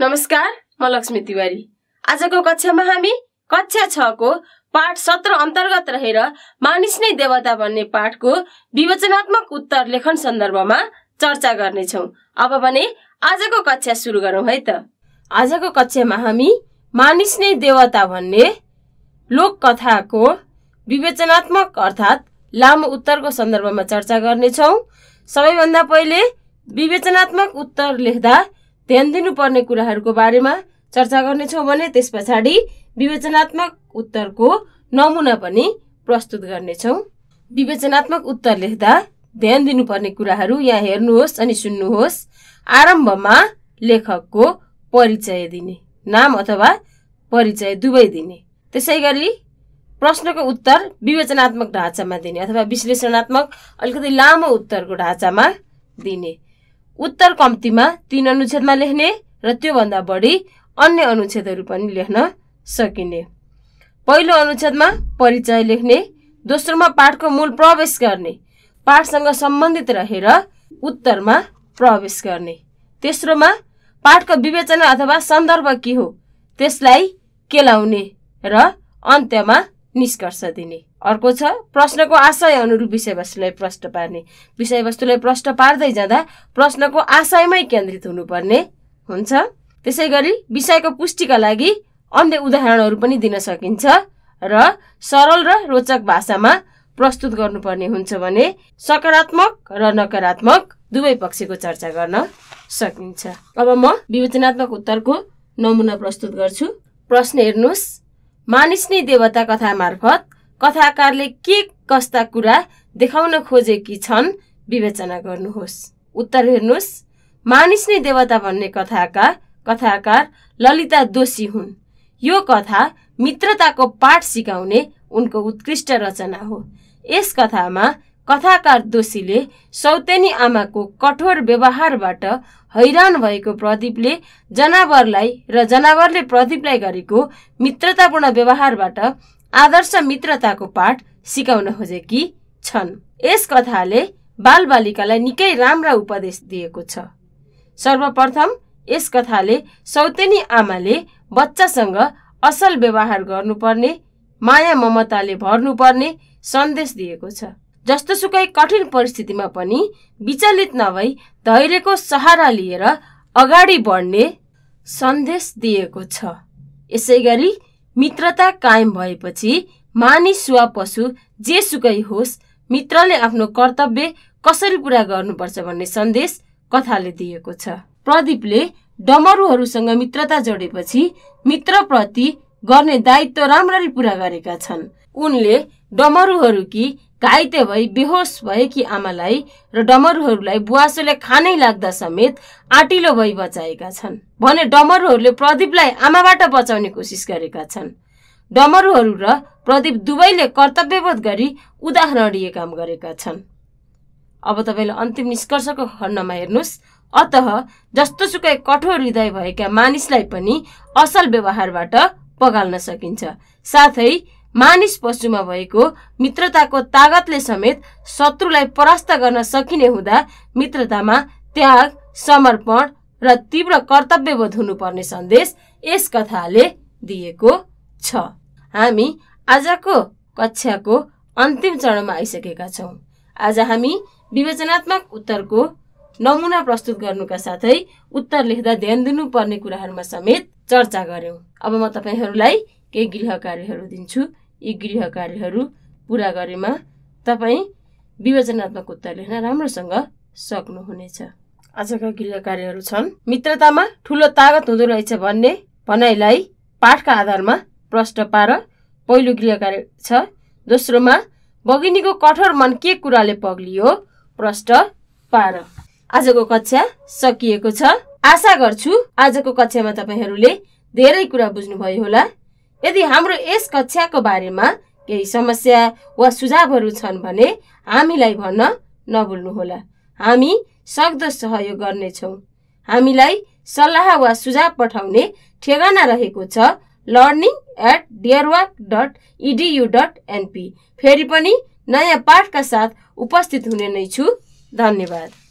नमस्कार म लक्ष्मी तिवारी आजको कक्षामा हामी कक्षा छको पाठ सत्र अन्तर्गत रहेर मानिस नै देवता भन्ने पाठको विवेचनात्मक उत्तर लेखन सन्दर्भमा चर्चा गर्नेछौँ अब भने आजको कक्षा सुरु गरौँ है त आजको कक्षामा हामी मानिस नै देवता भन्ने लोककथाको विवेचनात्मक अर्थात् लामो उत्तरको सन्दर्भमा चर्चा गर्नेछौँ सबैभन्दा पहिले विवेचनात्मक उत्तर लेख्दा ध्यान दिनुपर्ने कुराहरूको बारेमा चर्चा गर्नेछौँ भने त्यस पछाडि विवेचनात्मक उत्तरको नमुना पनि प्रस्तुत गर्नेछौँ विवेचनात्मक उत्तर लेख्दा ध्यान दिनुपर्ने कुराहरू यहाँ हेर्नुहोस् अनि सुन्नुहोस् आरम्भमा लेखकको परिचय दिने नाम अथवा परिचय दुवै दिने त्यसै गरी प्रश्नको उत्तर विवेचनात्मक ढाँचामा दिने अथवा विश्लेषणात्मक अलिकति लामो उत्तरको ढाँचामा दिने उत्तर कम्तीमा तीन अनुच्छेदमा लेख्ने र त्योभन्दा बढी अन्य अनुच्छेदहरू पनि लेख्न सकिने पहिलो अनुच्छेदमा परिचय लेख्ने दोस्रोमा पाठको मूल प्रवेश गर्ने पाठसँग सम्बन्धित रहेर उत्तरमा प्रवेश गर्ने तेस्रोमा पाठको विवेचना अथवा सन्दर्भ के हो त्यसलाई केलाउने र अन्त्यमा निष्कर्ष दिने अर्को छ प्रश्नको आशय अनुरूप विषयवस्तुलाई प्रश्न पार्ने विषयवस्तुलाई प्रश्न पार्दै जाँदा प्रश्नको आशयमै केन्द्रित हुनुपर्ने हुन्छ त्यसै गरी विषयको पुष्टिका लागि अन्य उदाहरणहरू पनि दिन सकिन्छ र सरल र रोचक भाषामा प्रस्तुत गर्नुपर्ने हुन्छ भने सकारात्मक र नकारात्मक दुवै पक्षको चर्चा गर्न सकिन्छ अब म विवेचनात्मक उत्तरको नमुना प्रस्तुत गर्छु प्रश्न हेर्नुहोस् मानिस नै देवता कथा मार्फत कथाकारले के कस्ता कुरा देखाउन खोजेकी छन् विवेचना गर्नुहोस् उत्तर हेर्नुहोस् मानिस नै देवता भन्ने कथाका कथाकार ललिता दोषी हुन् यो कथा मित्रताको पाठ सिकाउने उनको उत्कृष्ट रचना हो यस कथामा कथाकार दोषीले सौतेनी आमाको कठोर व्यवहारबाट हैरान भएको प्रदीपले जनावरलाई र जनावरले प्रदीपलाई गरेको मित्रतापूर्ण व्यवहारबाट आदर्श मित्रताको पाठ सिकाउन खोजेकी छन् यस कथाले बालबालिकालाई निकै राम्रा उपदेश दिएको छ सर्वप्रथम यस कथाले सौतेनी आमाले बच्चासँग असल व्यवहार गर्नुपर्ने माया ममताले भर्नुपर्ने सन्देश दिएको छ जस्तोसुकै कठिन परिस्थितिमा पनि विचलित नभई धैर्यको सहारा लिएर अगाडि बढ्ने सन्देश दिएको छ यसै गरी मित्रता कायम भएपछि मानिस वा पशु जेसुकै होस् मित्रले आफ्नो कर्तव्य कसरी पुरा गर्नुपर्छ भन्ने सन्देश कथाले दिएको छ प्रदीपले डमरुहरूसँग मित्रता जोडेपछि मित्रप्रति गर्ने दायित्व राम्ररी पुरा गरेका छन् उनले डमरुहरूकी घाइते भई बेहोस भएकी आमालाई र डमरुहरूलाई बुवासोले खानै लाग्दा समेत आँटिलो भई बचाएका छन् भने डमरुहरूले प्रदीपलाई आमाबाट बचाउने कोसिस गरेका छन् डमरुहरू र प्रदीप दुवैले कर्तव्यबोध गरी उदाहरणीय काम गरेका छन् अब तपाईँले अन्तिम निष्कर्षको खण्डमा हेर्नुहोस् अत जस्तोसुकै कठोर हृदय भएका मानिसलाई पनि असल व्यवहारबाट पगाल्न सकिन्छ साथै मानिस पशुमा भएको मित्रताको तागतले समेत शत्रुलाई परास्त गर्न सकिने हुँदा मित्रतामा त्याग समर्पण र तीव्र कर्तव्यबोध हुनुपर्ने सन्देश यस कथाले दिएको छ हामी आजको कक्षाको अन्तिम चरणमा आइसकेका छौँ आज हामी विवेचनात्मक उत्तरको नमुना प्रस्तुत गर्नुका साथै उत्तर लेख्दा ध्यान दिनुपर्ने कुराहरूमा समेत चर्चा गर्यौँ अब म तपाईँहरूलाई केही गृह कार्यहरू दिन्छु यी गृह कार्यहरू पुरा गरेमा तपाईँ विवेचनात्मक उत्तर लेख्न राम्रोसँग सक्नुहुनेछ आजका गृह कार्यहरू छन् मित्रतामा ठुलो तागत हुँदो रहेछ भन्ने भनाइलाई पाठका आधारमा प्रश्न पार पहिलो गृह कार्य छ दोस्रोमा बगिनीको कठोर मन के कुराले पग्लियो प्रश्न पार आजको कक्षा सकिएको छ आशा गर्छु आजको कक्षामा तपाईँहरूले धेरै कुरा बुझ्नुभयो होला यदि हाम्रो यस कक्षाको बारेमा केही समस्या वा सुझावहरू छन् भने हामीलाई भन्न नभुल्नुहोला हामी सक्दो सहयोग गर्नेछौँ हामीलाई सल्लाह वा सुझाव पठाउने ठेगाना रहेको छ learning at Deerwalk dot edu dot NP फेरि पनि नयाँ पाठका साथ उपस्थित हुने नै छु धन्यवाद